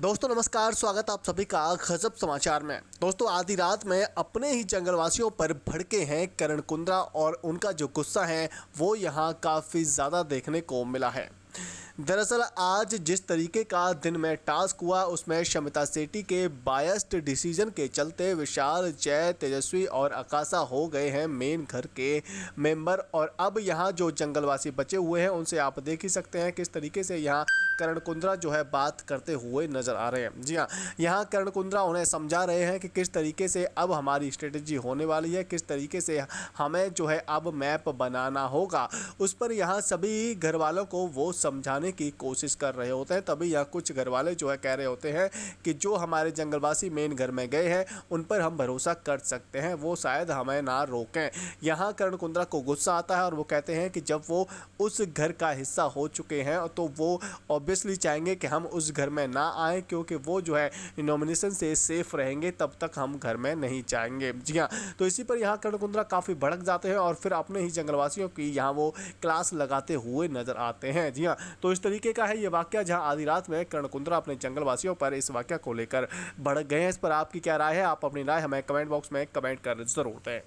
दोस्तों नमस्कार स्वागत आप सभी का गजब समाचार में दोस्तों आधी रात में अपने ही जंगलवासियों पर भड़के हैं करण कुंद्रा और उनका जो गुस्सा है वो यहाँ काफ़ी ज़्यादा देखने को मिला है दरअसल आज जिस तरीके का दिन में टास्क हुआ उसमें शमिता सेटी के बायस्ड डिसीजन के चलते विशाल जय तेजस्वी और अकाशा हो गए हैं मेन घर के मेंबर और अब यहाँ जो जंगलवासी बचे हुए हैं उनसे आप देख ही सकते हैं किस तरीके से यहाँ करण कुंद्रा जो है बात करते हुए नज़र आ रहे हैं जी हाँ यहाँ करण कुंद्रा उन्हें समझा रहे हैं कि किस तरीके से अब हमारी स्ट्रेटजी होने वाली है किस तरीके से हमें जो है अब मैप बनाना होगा उस पर यहाँ सभी घर वालों को वो समझाने बचाने की कोशिश कर रहे होते हैं तभी यहाँ कुछ घर वाले जो है कह रहे होते हैं कि जो हमारे जंगलवासी मेन घर में गए हैं उन पर हम भरोसा कर सकते हैं वो शायद हमें ना रोकें यहाँ करण कुंद्रा को गुस्सा आता है और वो कहते हैं कि जब वो उस घर का हिस्सा हो चुके हैं तो वो ऑब्वियसली चाहेंगे कि हम उस घर में ना आएँ क्योंकि वो जो है नॉमिनेशन से सेफ रहेंगे तब तक हम घर में नहीं जाएंगे जी हाँ तो इसी पर यहाँ करण कुंद्रा काफ़ी भड़क जाते हैं और फिर अपने ही जंगलवासियों की यहाँ वो क्लास लगाते हुए नज़र आते हैं जी हाँ तो उस तरीके का है ये वाक्य जहां आधी रात में कर्ण कुंद्रा अपने जंगलवासियों पर इस वाक्य को लेकर भड़क गए हैं इस पर आपकी क्या राय है आप अपनी राय हमें कमेंट बॉक्स में कमेंट कर जरूर दें